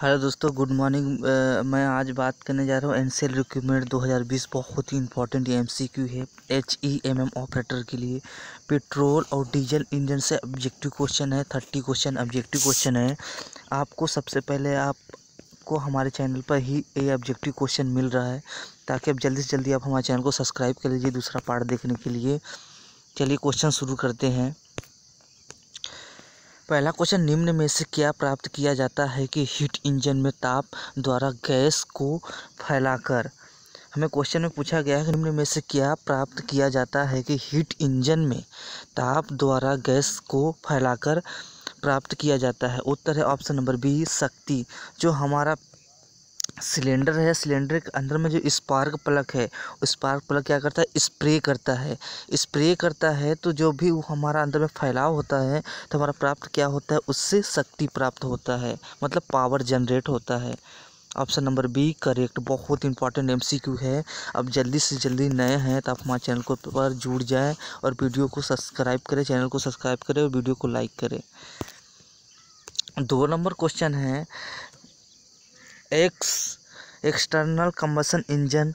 hello दोस्तों good morning मैं आज बात करने जा रहा हूँ एन सी एल रिक्रूटमेंट दो हज़ार बीस बहुत ही इंपॉर्टेंट एम सी क्यू है H E M M operator के लिए पेट्रोल और डीजल इंजन से ऑब्जेक्टिव क्वेश्चन है थर्टी क्वेश्चन ऑब्जेक्टिव क्वेश्चन है आपको सबसे पहले आप आपको हमारे चैनल पर ही ये ऑब्जेक्टिव क्वेश्चन मिल रहा है ताकि आप जल्दी से जल्दी आप हमारे चैनल को सब्सक्राइब कर लीजिए दूसरा पार्ट देखने के लिए चलिए क्वेश्चन शुरू करते हैं पहला क्वेश्चन निम्न में से क्या प्राप्त किया जाता है कि हीट इंजन में ताप द्वारा गैस को फैलाकर हमें क्वेश्चन में पूछा गया है कि निम्न में से क्या प्राप्त किया जाता है कि हीट इंजन में ताप द्वारा गैस को फैलाकर प्राप्त किया जाता है उत्तर है ऑप्शन नंबर बी शक्ति जो हमारा सिलेंडर है सिलेंडर के अंदर में जो स्पार्क प्लग है स्पार्क प्लग क्या करता है स्प्रे करता है स्प्रे करता है तो जो भी वो हमारा अंदर में फैलाव होता है तो हमारा प्राप्त क्या होता है उससे शक्ति प्राप्त होता है मतलब पावर जनरेट होता है ऑप्शन नंबर बी करेक्ट बहुत इंपॉर्टेंट एमसीक्यू है अब जल्दी से जल्दी नए हैं तो आप हमारे चैनल को पर जुड़ जाए और वीडियो को सब्सक्राइब करें चैनल को सब्सक्राइब करें और वीडियो को लाइक करें दो नंबर क्वेश्चन है एक्स एक्सटर्नल कम्बसन इंजन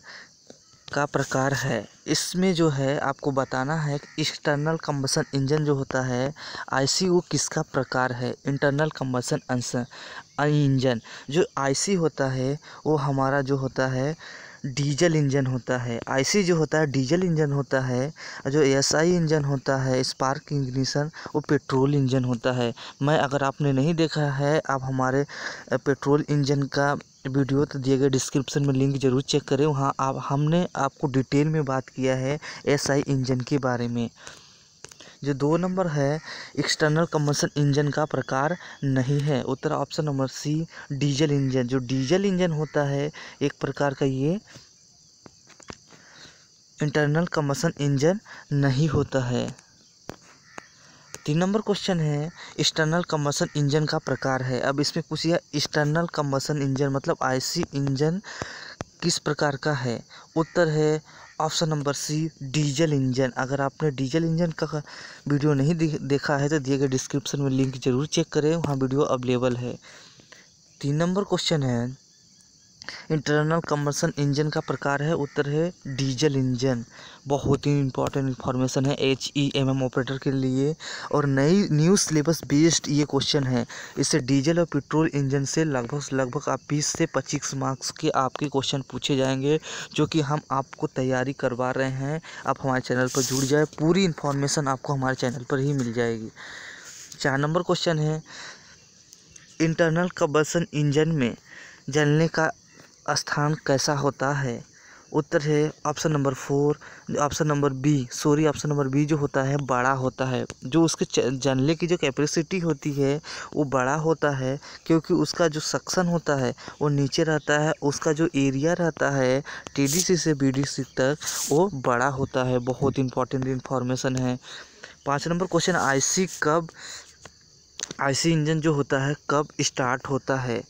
का प्रकार है इसमें जो है आपको बताना है कि एक्सटर्नल कम्बसन इंजन जो होता है आईसी वो किसका प्रकार है इंटरनल कम्बसन इंजन जो आईसी होता है वो हमारा जो होता है डीजल इंजन होता है आईसी जो होता है डीजल इंजन होता है जो एसआई इंजन होता है स्पार्क इग्निशन वो पेट्रोल इंजन होता है मैं अगर आपने नहीं देखा है आप हमारे पेट्रोल इंजन का वीडियो तो दिए गए डिस्क्रिप्शन में लिंक जरूर चेक करें वहाँ आप हमने आपको डिटेल में बात किया है एसआई इंजन के बारे में जो दो नंबर है एक्सटर्नल कम्बसन इंजन का प्रकार नहीं है उत्तर option number C diesel engine जो डीजल इंजन होता है एक प्रकार का ये इंटरनल कम्बसन इंजन नहीं होता है तीन नंबर क्वेश्चन है एक्सटर्नल कम्बसन इंजन का प्रकार है अब इसमें कुछ यह एक्सटर्नल कम्बसन इंजन मतलब आईसी इंजन किस प्रकार का है उत्तर है option number C diesel engine अगर आपने डीजल इंजन का वीडियो नहीं देखा है तो दिए गए डिस्क्रिप्शन में लिंक जरूर चेक करें वहाँ वीडियो अवेलेबल है तीन नंबर क्वेश्चन है इंटरनल कम्बसन इंजन का प्रकार है उत्तर है डीजल इंजन बहुत ही इंपॉर्टेंट इन्फॉर्मेशन है H E M M operator के लिए और नई न्यू सिलेबस बेस्ड ये क्वेश्चन है इससे डीजल और पेट्रोल इंजन से लगभग लगभग आप बीस से पच्चीस मार्क्स के आपके क्वेश्चन पूछे जाएंगे जो कि हम आपको तैयारी करवा रहे हैं आप हमारे चैनल पर जुड़ जाए पूरी इन्फॉर्मेशन आपको हमारे चैनल पर ही मिल जाएगी चार नंबर क्वेश्चन है इंटरनल कबसन इंजन में जलने का स्थान कैसा होता है उत्तर है option number four option number B sorry option number B जो होता है बड़ा होता है जो उसके जानले की जो कैपेसिटी होती है वो बड़ा होता है क्योंकि उसका जो सक्सन होता है वो नीचे रहता है उसका जो एरिया रहता है टीडीसी से बीडीसी तक वो बड़ा होता है बहुत इंपॉर्टेंट इन्फॉर्मेशन है पाँच नंबर क्वेश्चन आई कब आई इंजन जो होता है कब स्टार्ट होता है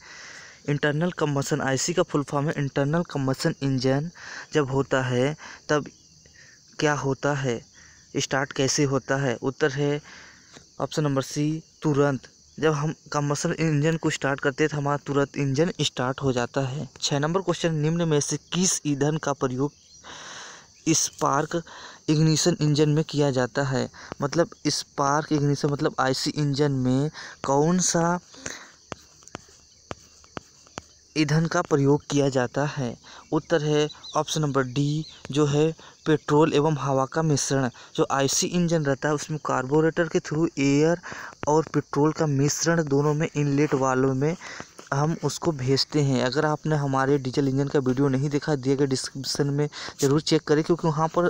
इंटरनल कम्बसन आईसी का फुल फॉर्म है इंटरनल कम्बसन इंजन जब होता है तब क्या होता है स्टार्ट कैसे होता है उत्तर है ऑप्शन नंबर सी तुरंत जब हम कम्बसन इंजन को स्टार्ट करते हैं तो हमारा तुरंत इंजन स्टार्ट हो जाता है छः नंबर क्वेश्चन निम्न में से किस ईंधन का प्रयोग स्पार्क इग्निशन इंजन में किया जाता है मतलब स्पार्क इग्निशन मतलब आईसी इंजन में कौन सा ईंधन का प्रयोग किया जाता है उत्तर है ऑप्शन नंबर डी जो है पेट्रोल एवं हवा का मिश्रण जो आईसी इंजन रहता है उसमें कार्बोरेटर के थ्रू एयर और पेट्रोल का मिश्रण दोनों में इनलेट वालों में हम उसको भेजते हैं अगर आपने हमारे डीजल इंजन का वीडियो नहीं देखा दिए गए डिस्क्रिप्शन में ज़रूर चेक करें क्योंकि वहाँ पर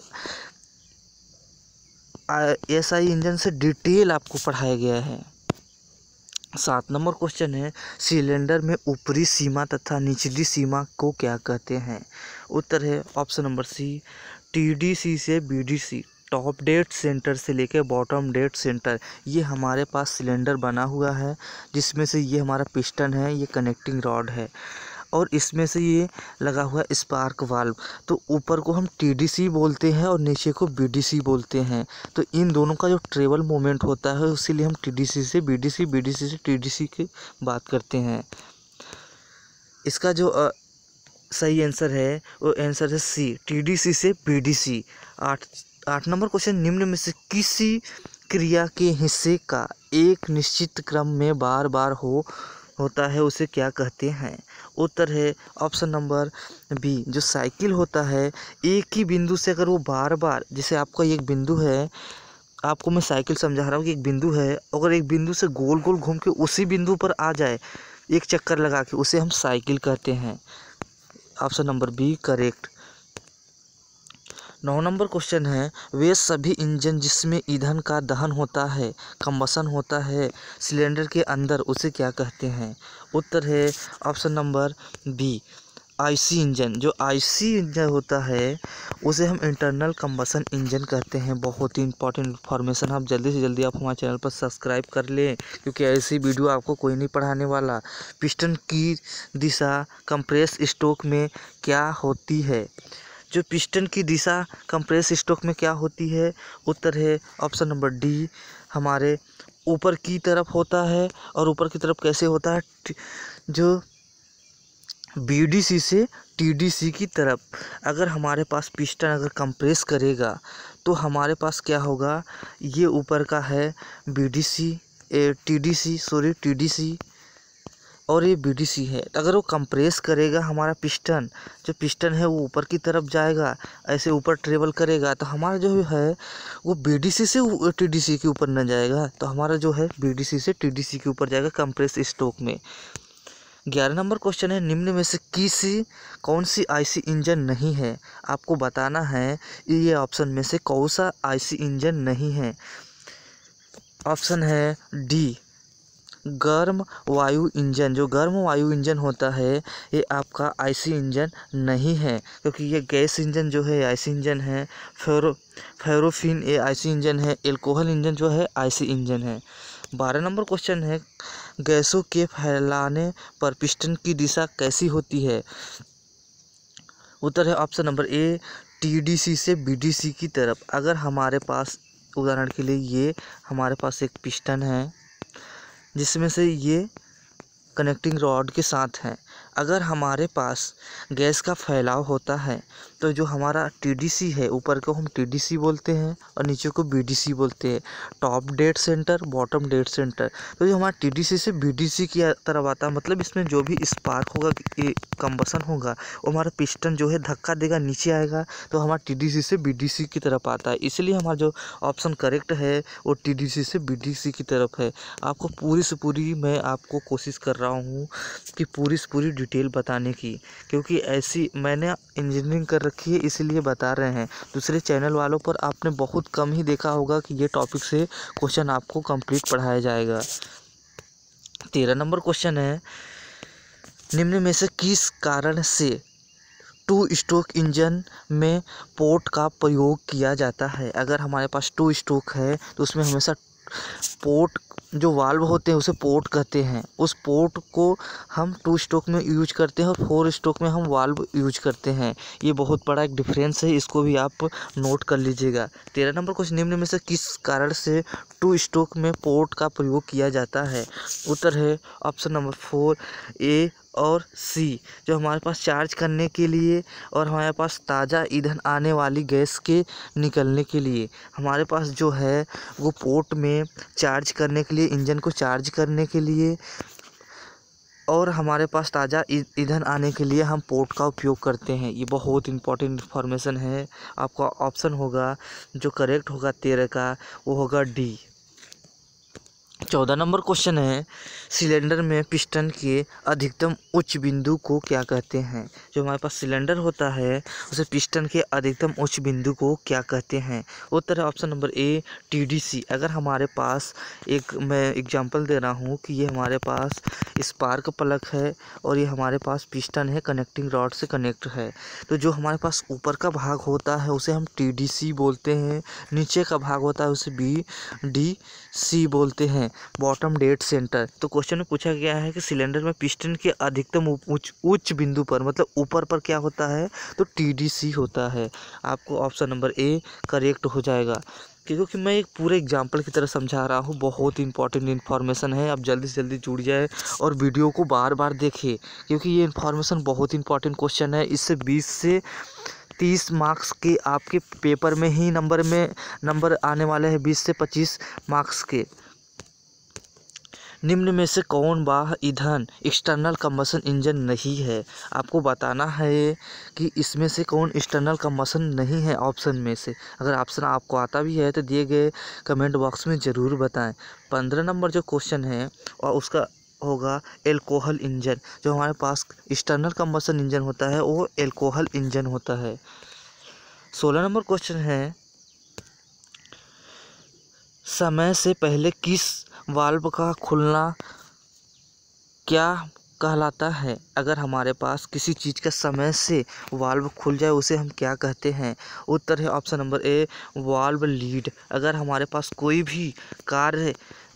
एस आई इंजन से डिटेल आपको पढ़ाया गया है सात नंबर क्वेश्चन है सिलेंडर में ऊपरी सीमा तथा निचली सीमा को क्या कहते हैं उत्तर है ऑप्शन नंबर सी टीडीसी से बीडीसी टॉप डेट सेंटर से लेकर बॉटम डेट सेंटर ये हमारे पास सिलेंडर बना हुआ है जिसमें से ये हमारा पिस्टन है ये कनेक्टिंग रॉड है और इसमें से ये लगा हुआ है स्पार्क वाल्व तो ऊपर को हम टी बोलते हैं और नीचे को बी बोलते हैं तो इन दोनों का जो ट्रेवल मोमेंट होता है उसी हम टी से बी डी से टी की बात करते हैं इसका जो आ, सही आंसर है वो आंसर है सी टीडीसी से सी आठ आठ नंबर क्वेश्चन निम्न में से किसी क्रिया के हिस्से का एक निश्चित क्रम में बार बार हो होता है उसे क्या कहते हैं उत्तर है ऑप्शन नंबर बी जो साइकिल होता है एक ही बिंदु से अगर वो बार बार जैसे आपका एक बिंदु है आपको मैं साइकिल समझा रहा हूँ कि एक बिंदु है अगर एक बिंदु से गोल गोल घूम के उसी बिंदु पर आ जाए एक चक्कर लगा के उसे हम साइकिल कहते हैं ऑप्शन नंबर बी करेक्ट नौ नंबर क्वेश्चन है वे सभी इंजन जिसमें ईंधन का दहन होता है कम्बसन होता है सिलेंडर के अंदर उसे क्या कहते हैं उत्तर है option number B IC engine जो आईसी इंजन होता है उसे हम इंटरनल कम्बसन इंजन कहते हैं बहुत ही इंपॉर्टेंट इन्फॉर्मेशन आप जल्दी से जल्दी आप हमारे चैनल पर सब्सक्राइब कर लें क्योंकि ऐसी वीडियो आपको कोई नहीं पढ़ाने वाला पिस्टन की दिशा कंप्रेस स्टोक में क्या होती है जो पिस्टन की दिशा कंप्रेस स्ट्रोक में क्या होती है उत्तर है ऑप्शन नंबर डी हमारे ऊपर की तरफ होता है और ऊपर की तरफ कैसे होता है जो बी से टी की तरफ अगर हमारे पास पिस्टन अगर कंप्रेस करेगा तो हमारे पास क्या होगा ये ऊपर का है B D C T D C sorry T D C और ये बीडीसी है अगर वो कंप्रेस करेगा हमारा पिस्टन जो पिस्टन है वो ऊपर की तरफ जाएगा ऐसे ऊपर ट्रेवल करेगा तो हमारा जो है वो बीडीसी से टीडीसी के ऊपर न जाएगा तो हमारा जो है बीडीसी से टीडीसी के ऊपर जाएगा कंप्रेस स्ट्रोक में ग्यारह नंबर क्वेश्चन है निम्न में से किसी कौन सी आईसी इंजन नहीं है आपको बताना है ये ऑप्शन में से कौन सा आईसी इंजन नहीं है ऑप्शन है डी गर्म वायु इंजन जो गर्म वायु इंजन होता है ये आपका आईसी इंजन नहीं है क्योंकि ये गैस इंजन जो है आईसी इंजन है फेरो फेरोफिन ये आईसी इंजन है एल्कोहल इंजन जो है आईसी इंजन है बारह नंबर क्वेश्चन है गैसों के फैलाने पर पिस्टन की दिशा कैसी होती है उत्तर है ऑप्शन नंबर ए टीडीसी से बीडीसी की तरफ अगर हमारे पास उदाहरण के लिए ये हमारे पास एक पिस्टन है जिसमें से ये कनेक्टिंग रॉड के साथ है अगर हमारे पास गैस का फैलाव होता है तो जो हमारा टी है ऊपर को हम टी बोलते हैं और नीचे को बी बोलते हैं top dead centre bottom dead centre तो जो हमारा टी से बी की तरफ आता है मतलब इसमें जो भी स्पार्क होगा कंबसन होगा वो हमारा पिस्टन जो है धक्का देगा नीचे आएगा तो हमारा टी से बी की तरफ आता है इसलिए हमारा जो ऑप्शन करेक्ट है वो टी से बी की तरफ है आपको पूरी से पूरी मैं आपको कोशिश कर रहा हूँ कि पूरी से पूरी डिटेल बताने की क्योंकि ऐसी मैंने इंजीनियरिंग कर रखी है इसीलिए बता रहे हैं दूसरे चैनल वालों पर आपने बहुत कम ही देखा होगा कि ये टॉपिक से क्वेश्चन आपको कंप्लीट पढ़ाया जाएगा तेरह नंबर क्वेश्चन है निम्न में से किस कारण से टू स्ट्रोक इंजन में पोर्ट का प्रयोग किया जाता है अगर हमारे पास टू स्ट्रोक है तो उसमें हमेशा पोर्ट जो वाल्व होते हैं उसे पोर्ट कहते हैं उस पोर्ट को हम टू स्ट्रोक में यूज करते हैं और फोर स्ट्रोक में हम वाल्व यूज करते हैं ये बहुत बड़ा एक डिफरेंस है इसको भी आप नोट कर लीजिएगा तेरह नंबर क्वेश्चन निम्न में से किस कारण से टू स्ट्रोक में पोर्ट का प्रयोग किया जाता है उत्तर है ऑप्शन नंबर फोर ए और सी जो हमारे पास चार्ज करने के लिए और हमारे पास ताज़ा ईंधन आने वाली गैस के निकलने के लिए हमारे पास जो है वो पोर्ट में चार्ज करने के लिए इंजन को चार्ज करने के लिए और हमारे पास ताज़ा ईंधन आने के लिए हम पोर्ट का उपयोग करते हैं ये बहुत इंपॉर्टेंट इन्फॉर्मेशन है आपका ऑप्शन होगा जो करेक्ट होगा तेरह का वो होगा डी चौदह नंबर क्वेश्चन है सिलेंडर में पिस्टन के अधिकतम उच्च बिंदु को क्या कहते हैं जो हमारे पास सिलेंडर होता है उसे पिस्टन के अधिकतम उच्च बिंदु को क्या कहते हैं उत्तर है ऑप्शन नंबर ए टीडीसी अगर हमारे पास एक मैं एग्जांपल दे रहा हूँ कि ये हमारे पास स्पार्क प्लग है और ये हमारे पास पिस्टन है कनेक्टिंग रॉड से कनेक्ट है तो जो हमारे पास ऊपर का भाग होता है उसे हम टी बोलते हैं नीचे का भाग होता है उसे बी डी सी बोलते हैं बॉटम डेट सेंटर तो क्वेश्चन में पूछा गया है कि सिलेंडर में पिस्टन के अधिकतम उच्च उच्च बिंदु पर मतलब ऊपर पर क्या होता है तो टीडीसी होता है आपको ऑप्शन नंबर ए करेक्ट हो जाएगा क्योंकि मैं एक पूरे एग्जाम्पल की तरह समझा रहा हूँ बहुत इंपॉर्टेंट इन्फॉर्मेशन है आप जल्दी से जल्दी जुड़ जाए और वीडियो को बार बार देखें क्योंकि ये इन्फॉर्मेशन बहुत इंपॉर्टेंट क्वेश्चन है इससे बीस से तीस मार्क्स के आपके पेपर में ही नंबर में नंबर आने वाले हैं बीस से पच्चीस मार्क्स के निम्न में से कौन बा ईंधन एक्सटर्नल कम्बसन इंजन नहीं है आपको बताना है कि इसमें से कौन एक्सटर्नल कम्बसन नहीं है ऑप्शन में से अगर ऑप्शन आपको आता भी है तो दिए गए कमेंट बॉक्स में ज़रूर बताएं पंद्रह नंबर जो क्वेश्चन है और उसका होगा एल्कोहल इंजन जो हमारे पास एक्सटर्नल कम्बसन इंजन होता है वो एल्कोहल इंजन होता है सोलह नंबर क्वेश्चन है समय से पहले किस वाल्व का खुलना क्या कहलाता है अगर हमारे पास किसी चीज़ का समय से वाल्व खुल जाए उसे हम क्या कहते हैं उत्तर है option number A valve lead अगर हमारे पास कोई भी कार्य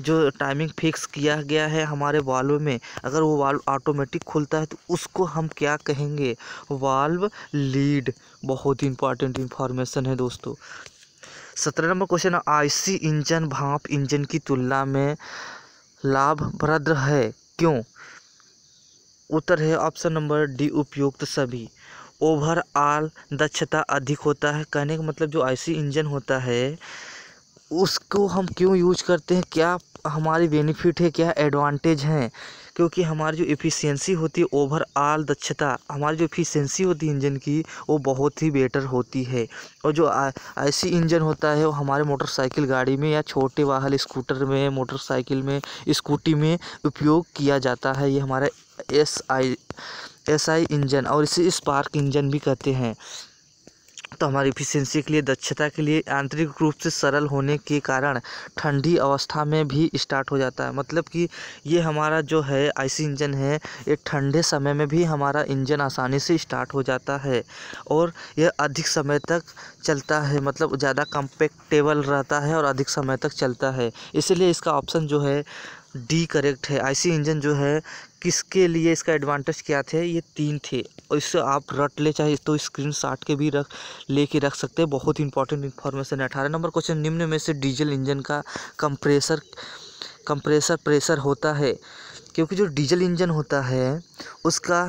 जो टाइमिंग फिक्स किया गया है हमारे वाल्व में अगर वो वाल्व ऑटोमेटिक खुलता है तो उसको हम क्या कहेंगे वाल्व लीड बहुत ही इंपॉर्टेंट इन्फॉर्मेशन है दोस्तों सत्रह नंबर क्वेश्चन आईसी इंजन भाप इंजन की तुलना में लाभप्रद है क्यों उत्तर है ऑप्शन नंबर डी उपयुक्त सभी ओवरऑल दक्षता अधिक होता है कहने का मतलब जो आईसी इंजन होता है उसको हम क्यों यूज करते हैं क्या हमारी बेनिफिट है क्या एडवांटेज हैं क्योंकि हमारी जो इफ़िशियंसी होती है ओवरऑल दक्षता हमारी जो इफ़िशियंसी होती है इंजन की वो बहुत ही बेटर होती है और जो ऐसी इंजन होता है वो हमारे मोटरसाइकिल गाड़ी में या छोटे वाहन स्कूटर में मोटरसाइकिल में स्कूटी में उपयोग किया जाता है ये हमारा S I S I engine और इसे स्पार्क इंजन भी कहते हैं तो हमारी इफिशियंसी के लिए दक्षता के लिए आंतरिक रूप से सरल होने के कारण ठंडी अवस्था में भी स्टार्ट हो जाता है मतलब कि ये हमारा जो है आईसी इंजन है ये ठंडे समय में भी हमारा इंजन आसानी से स्टार्ट हो जाता है और यह अधिक समय तक चलता है मतलब ज़्यादा कंपेक्टेबल रहता है और अधिक समय तक चलता है इसीलिए इसका ऑप्शन जो है डी करेक्ट है आईसी इंजन जो है किसके लिए इसका एडवांटेज क्या थे ये तीन थे और इससे आप रट ले चाहे तो स्क्रीन साट के भी रख ले के रख सकते हैं बहुत इंपॉर्टेंट इन्फॉर्मेशन है अठारह नंबर क्वेश्चन निम्न में से डीजल इंजन का कंप्रेसर कंप्रेसर प्रेशर होता है क्योंकि जो डीजल इंजन होता है उसका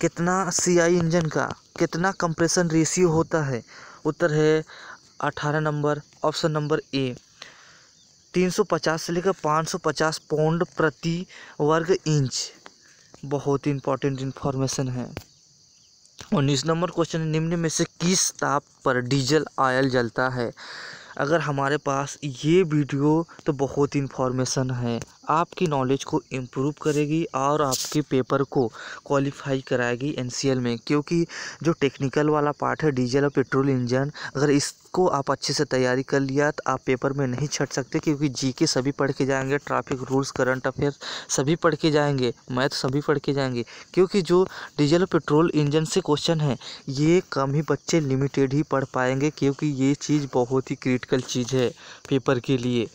कितना सी इंजन का कितना कंप्रेशन रेशियो होता है उत्तर है अठारह नंबर ऑप्शन नंबर ए 350 से लेकर 550 पौंड प्रति वर्ग इंच बहुत ही इंपॉर्टेंट इन्फॉर्मेशन है उन्नीस नंबर क्वेश्चन है निम्न में से किस ताप पर डीजल आयल जलता है अगर हमारे पास ये वीडियो तो बहुत इन्फॉर्मेशन है आपकी नॉलेज को इम्प्रूव करेगी और आपके पेपर को क्वालिफाई कराएगी एन में क्योंकि जो टेक्निकल वाला पार्ट है डीजल और पेट्रोल इंजन अगर इसको आप अच्छे से तैयारी कर लिया तो आप पेपर में नहीं छट सकते क्योंकि जी के सभी पढ़ के जाएंगे ट्रैफिक रूल्स करंट अफेयर सभी पढ़ के जाएंगे मैथ सभी पढ़ के जाएंगे क्योंकि जो डीजल और पेट्रोल इंजन से क्वेश्चन है ये कम ही बच्चे लिमिटेड ही पढ़ पाएंगे क्योंकि ये चीज़ बहुत ही क्रिटिकल चीज़ है पेपर के लिए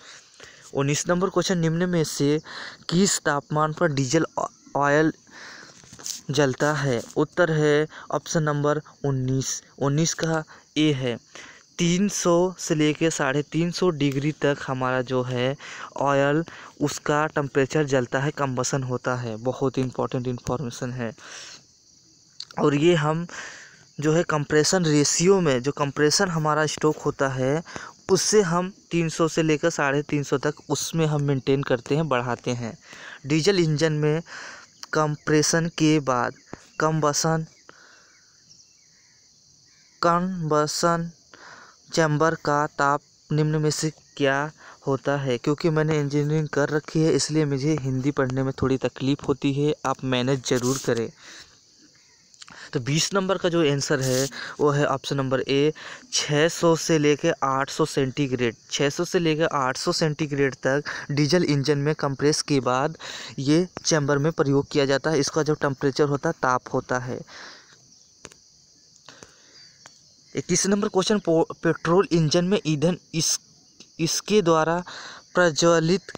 उन्नीस नंबर क्वेश्चन निम्न में से किस तापमान पर डीजल ऑयल जलता है उत्तर है ऑप्शन नंबर उन्नीस उन्नीस का ए है तीन सौ से कर साढ़े तीन सौ डिग्री तक हमारा जो है ऑयल उसका टम्परेचर जलता है कम्बसन होता है बहुत इम्पोर्टेंट इन्फॉर्मेशन है और ये हम जो है कंप्रेशन रेशियो में जो कंप्रेशन हमारा स्टोक होता है उससे हम 300 से लेकर साढ़े तीन सौ तक उसमें हम मेंटेन करते हैं बढ़ाते हैं डीजल इंजन में कंप्रेशन के बाद कम्बसन कम्बसन चैम्बर का ताप निम्न में से क्या होता है क्योंकि मैंने इंजीनियरिंग कर रखी है इसलिए मुझे हिंदी पढ़ने में थोड़ी तकलीफ़ होती है आप मैनेज ज़रूर करें तो बीस नंबर का जो आंसर है वो है ऑप्शन नंबर ए 600 से आठ 800 सेंटीग्रेड 600 से आठ 800 सेंटीग्रेड तक डीजल इंजन में कंप्रेस के बाद ये चैम्बर में प्रयोग किया जाता है इसका जो टेम्परेचर होता है ताप होता है इक्कीस नंबर क्वेश्चन पेट्रोल इंजन में ईंधन इस इसके द्वारा प्रज्वलित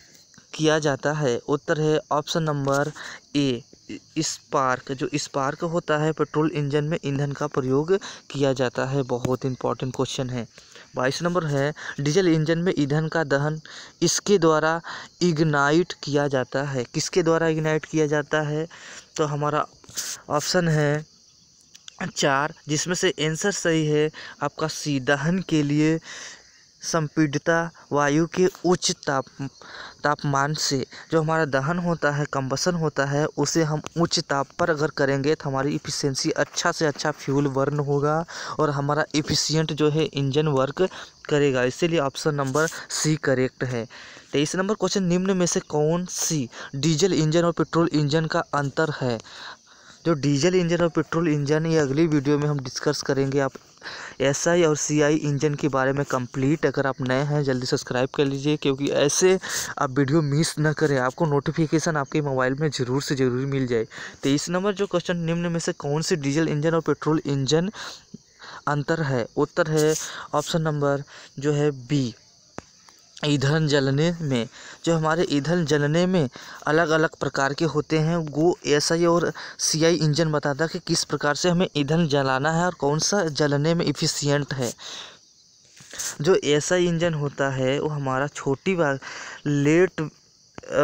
किया जाता है उत्तर है ऑप्शन नंबर ए स्पार्क जो स्पार्क होता है पेट्रोल इंजन में ईंधन का प्रयोग किया जाता है बहुत इंपॉर्टेंट क्वेश्चन है बाईस नंबर है डीजल इंजन में ईंधन का दहन इसके द्वारा इग्नाइट किया जाता है किसके द्वारा इग्नाइट किया जाता है तो हमारा ऑप्शन है चार जिसमें से आंसर सही है आपका सी दहन के लिए संपीडता वायु के उच्च ताप तापमान से जो हमारा दहन होता है कम्बसन होता है उसे हम उच्च ताप पर अगर करेंगे तो हमारी इफ़िशेंसी अच्छा से अच्छा फ्यूल बर्न होगा और हमारा इफ़िशियंट जो है इंजन वर्क करेगा इसीलिए ऑप्शन नंबर सी करेक्ट है तेईस नंबर क्वेश्चन निम्न में से कौन सी डीजल इंजन और पेट्रोल इंजन का अंतर है जो डीजल इंजन और पेट्रोल इंजन ये अगली वीडियो में हम डिस्कस करेंगे आप एस आई और सी आई इंजन के बारे में कंप्लीट अगर आप नए हैं जल्दी सब्सक्राइब कर लीजिए क्योंकि ऐसे आप वीडियो मिस ना करें आपको नोटिफिकेशन आपके मोबाइल में ज़रूर से ज़रूर मिल जाए तेईस नंबर जो क्वेश्चन निम्न में से कौन से डीजल इंजन और पेट्रोल इंजन अंतर है उत्तर है ऑप्शन नंबर जो है बी ईंधन जलने में जो हमारे ईंधन जलने में अलग अलग प्रकार के होते हैं वो एस आई और सी आई इंजन बताता है कि किस प्रकार से हमें ईंधन जलाना है और कौन सा जलने में इफ़िशियंट है जो एस आई इंजन होता है वो हमारा छोटी लेट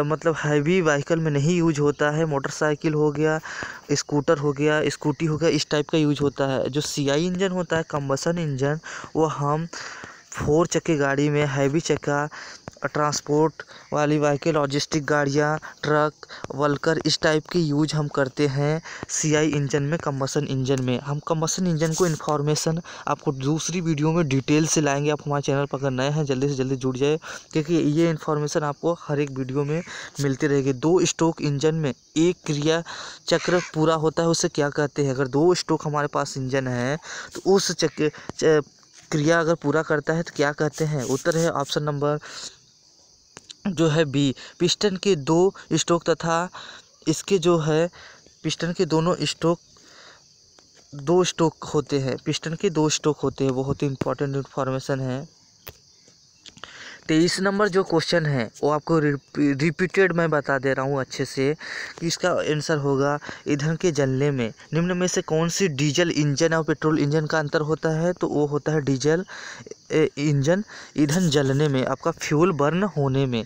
मतलब हैवी व्हीकल में नहीं यूज होता है मोटरसाइकिल हो गया स्कूटर हो गया स्कूटी हो गया इस टाइप का यूज होता है जो सीआई इंजन होता है कम्बसन इंजन वो हम फोर चक्के गाड़ी में हैवी चक्का ट्रांसपोर्ट वाली बाइकें लॉजिस्टिक गाड़ियाँ ट्रक वल्कर इस टाइप के यूज हम करते हैं सीआई इंजन में कम्बसन इंजन में हम कम्बसन इंजन को इन्फॉर्मेशन आपको दूसरी वीडियो में डिटेल से लाएंगे आप हमारे चैनल पर अगर नए हैं जल्दी से जल्दी जुड़ जाए क्योंकि ये इन्फॉर्मेशन आपको हर एक वीडियो में मिलती रहेगी दो स्ट्रोक इंजन में एक क्रिया चक्र पूरा होता है उसे क्या कहते हैं अगर दो स्ट्रोक हमारे पास इंजन है तो उस चक्के क्रिया अगर पूरा करता है तो क्या कहते हैं उत्तर है ऑप्शन नंबर जो है बी पिस्टन के दो स्ट्रोक तथा इसके जो है पिस्टन के दोनों स्ट्रोक दो स्ट्रोक होते हैं पिस्टन के दो स्ट्रोक होते हैं बहुत ही इंपॉर्टेंट इन्फॉर्मेशन है तेईस नंबर जो क्वेश्चन है वो आपको रिपीटेड मैं बता दे रहा हूँ अच्छे से कि इसका आंसर होगा ईंधन के जलने में निम्न में से कौन सी डीजल इंजन और पेट्रोल इंजन का अंतर होता है तो वो होता है डीजल इंजन ईंधन जलने में आपका फ्यूल बर्न होने में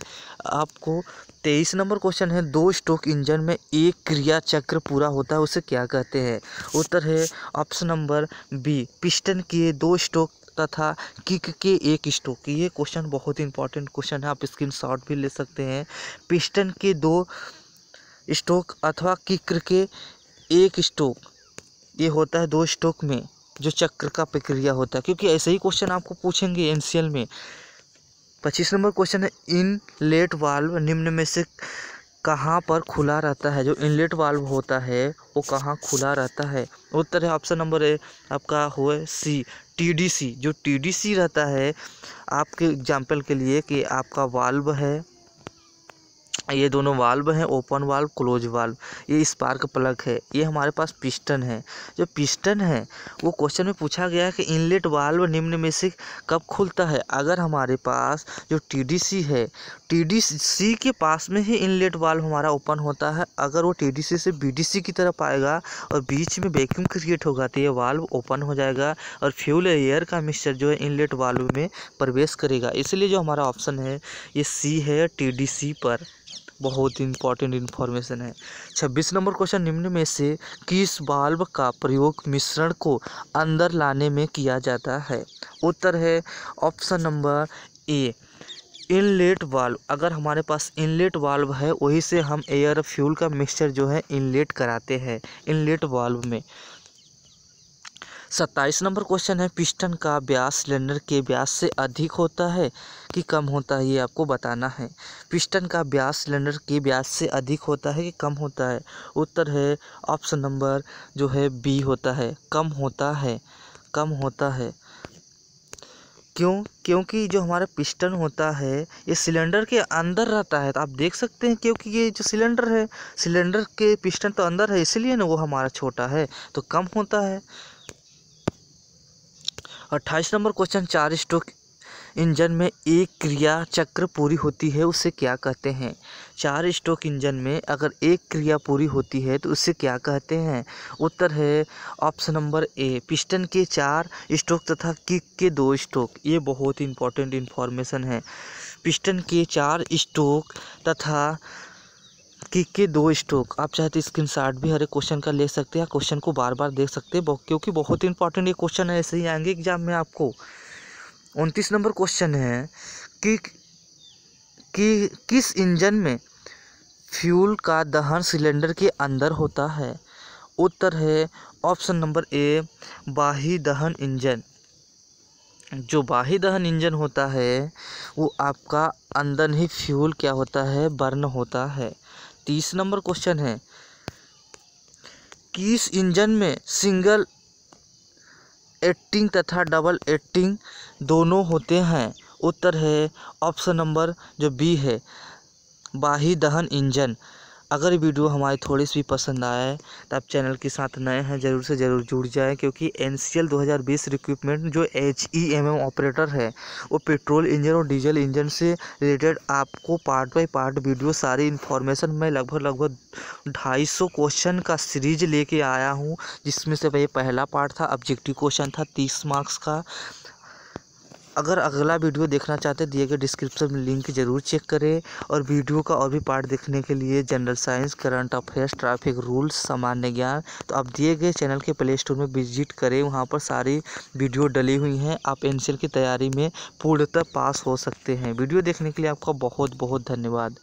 आपको तेईस नंबर क्वेश्चन है दो स्ट्रोक इंजन में एक क्रिया चक्र पूरा होता है उसे क्या कहते हैं उत्तर है ऑप्शन नंबर बी पिस्टन के दो स्ट्रोक सकता था किक के एक स्ट्रोक ये क्वेश्चन बहुत इंपॉर्टेंट क्वेश्चन है आप स्क्रीन भी ले सकते हैं पिस्टन के दो स्ट्रोक अथवा किक के एक स्ट्रोक ये होता है दो स्ट्रोक में जो चक्र का प्रक्रिया होता है क्योंकि ऐसे ही क्वेश्चन आपको पूछेंगे एन में पच्चीस नंबर क्वेश्चन है इन लेट वाल्व निम्न में से कहाँ पर खुला रहता है जो इनलेट वाल्व होता है वो कहाँ खुला रहता है उत्तर है ऑप्शन नंबर ए आपका हुए सी टीडीसी जो टीडीसी रहता है आपके एग्जाम्पल के लिए कि आपका वाल्व है ये दोनों वाल्व हैं ओपन वाल्व क्लोज वाल्व ये स्पार्क प्लग है ये हमारे पास पिस्टन है जो पिस्टन है वो क्वेश्चन में पूछा गया है कि इनलेट वाल्व निम्न में से कब खुलता है अगर हमारे पास जो टीडीसी है टीडीसी के पास में ही इनलेट वाल्व हमारा ओपन होता है अगर वो टीडीसी से बीडीसी की तरफ आएगा और बीच में वैक्यूम क्रिएट होगा तो ये वाल्व ओपन हो जाएगा और फ्यूल एयर का मिक्सचर जो है इनलेट वाल्व में प्रवेश करेगा इसलिए जो हमारा ऑप्शन है ये सी है टीडीसी पर बहुत इंपॉर्टेंट इन्फॉर्मेशन है छब्बीस नंबर क्वेश्चन निम्न में से किस बाल्ब का प्रयोग मिश्रण को अंदर लाने में किया जाता है उत्तर है option number A inlet valve अगर हमारे पास इनलेट वाल्व है वही से हम एयर फ्यूल का मिक्सचर जो है इनलेट कराते हैं इनलेट वाल्व में सत्ताईस नंबर क्वेश्चन है पिस्टन का ब्यास सिलेंडर के ब्यास से अधिक होता है कि कम होता है ये आपको बताना है पिस्टन का ब्यास सिलेंडर के ब्यास से अधिक होता है कि कम होता है उत्तर है ऑप्शन नंबर जो है बी होता है कम होता है कम होता है क्यों क्योंकि जो हमारा पिस्टन होता है ये सिलेंडर के अंदर रहता है तो आप देख सकते हैं क्योंकि ये जो सिलेंडर है सिलेंडर के पिस्टन तो अंदर है इसलिए ना वो हमारा छोटा है तो कम होता है अट्ठाईस नंबर क्वेश्चन चार स्टोक इंजन में एक क्रिया चक्र पूरी होती है उसे क्या कहते हैं चार स्टोक इंजन में अगर एक क्रिया पूरी होती है तो उसे क्या कहते हैं उत्तर है ऑप्शन नंबर ए पिस्टन के चार स्ट्रोक तथा किक के दो स्ट्रोक ये बहुत इंपॉर्टेंट इन्फॉर्मेशन है पिस्टन के चार स्ट्रोक तथा किक के दो स्ट्रोक आप चाहे तो स्क्रीन शॉट भी हर एक क्वेश्चन का ले सकते हैं क्वेश्चन को बार बार देख सकते हैं क्योंकि बहुत ही इंपॉर्टेंट ये क्वेश्चन है ऐसे ही आएंगे एग्जाम में आपको उनतीस नंबर क्वेश्चन है कि, कि किस इंजन में फ्यूल का दहन सिलेंडर के अंदर होता है उत्तर है ऑप्शन नंबर ए बाही दहन इंजन जो बाही दहन इंजन होता है वो आपका अंदर ही फ्यूल क्या होता है बर्न होता है तीस नंबर क्वेश्चन है किस इंजन में सिंगल एक्टिंग तथा डबल एक्टिंग दोनों होते हैं उत्तर है ऑप्शन नंबर जो बी है बाही दहन इंजन अगर वीडियो हमारी थोड़ी सी पसंद आए तो आप चैनल के साथ नए हैं ज़रूर से ज़रूर जुड़ जाए क्योंकि एन सी एल दो हज़ार बीस जो H E M M operator है वो पेट्रोल इंजन और डीजल इंजन से रिलेटेड आपको पार्ट बाई पार्ट वीडियो सारी इन्फॉर्मेशन मैं लगभग लगभग ढाई सौ क्वेश्चन का सीरीज लेके आया हूँ जिसमें से भाई पहला पार्ट था ऑब्जेक्टिव क्वेश्चन था तीस मार्क्स का अगर अगला वीडियो देखना चाहते हैं दिए गए डिस्क्रिप्शन में लिंक जरूर चेक करें और वीडियो का और भी पार्ट देखने के लिए general science current affairs traffic rules सामान्य ज्ञान तो आप दिए गए चैनल के प्ले स्टोर में विजिट करें वहाँ पर सारी वीडियो डली हुई हैं आप एन की तैयारी में पूर्णतः पास हो सकते हैं वीडियो देखने के लिए आपका बहुत बहुत धन्यवाद